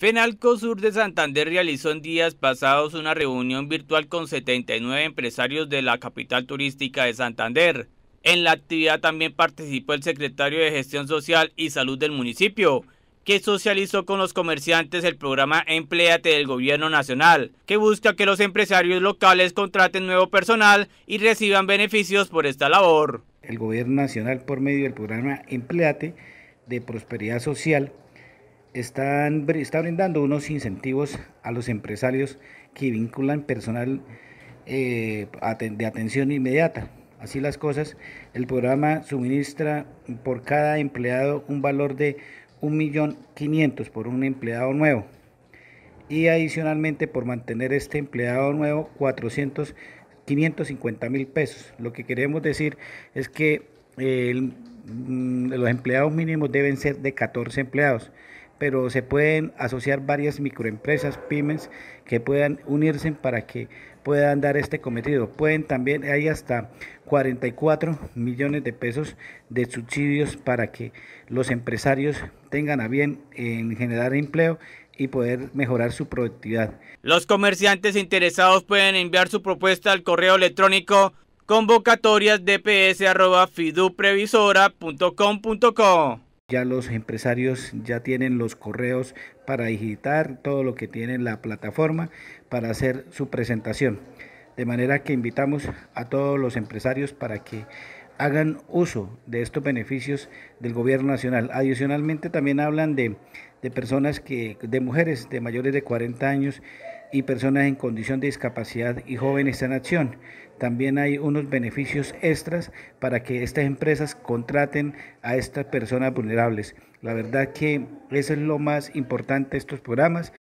FENALCO Sur de Santander realizó en días pasados una reunión virtual con 79 empresarios de la capital turística de Santander. En la actividad también participó el secretario de Gestión Social y Salud del municipio, que socializó con los comerciantes el programa Empleate del Gobierno Nacional, que busca que los empresarios locales contraten nuevo personal y reciban beneficios por esta labor. El Gobierno Nacional, por medio del programa Empleate de Prosperidad Social, están, está brindando unos incentivos a los empresarios que vinculan personal eh, de atención inmediata. Así las cosas, el programa suministra por cada empleado un valor de 1.500.000 por un empleado nuevo y adicionalmente por mantener este empleado nuevo 400, 550 mil pesos. Lo que queremos decir es que mm, los empleados mínimos deben ser de 14 empleados pero se pueden asociar varias microempresas, pymes, que puedan unirse para que puedan dar este cometido. Pueden también, hay hasta 44 millones de pesos de subsidios para que los empresarios tengan a bien en generar empleo y poder mejorar su productividad. Los comerciantes interesados pueden enviar su propuesta al correo electrónico convocatorias ya los empresarios ya tienen los correos para digitar todo lo que tiene la plataforma para hacer su presentación. De manera que invitamos a todos los empresarios para que hagan uso de estos beneficios del gobierno nacional. Adicionalmente también hablan de, personas que, de mujeres de mayores de 40 años y personas en condición de discapacidad y jóvenes en acción. También hay unos beneficios extras para que estas empresas contraten a estas personas vulnerables. La verdad que eso es lo más importante de estos programas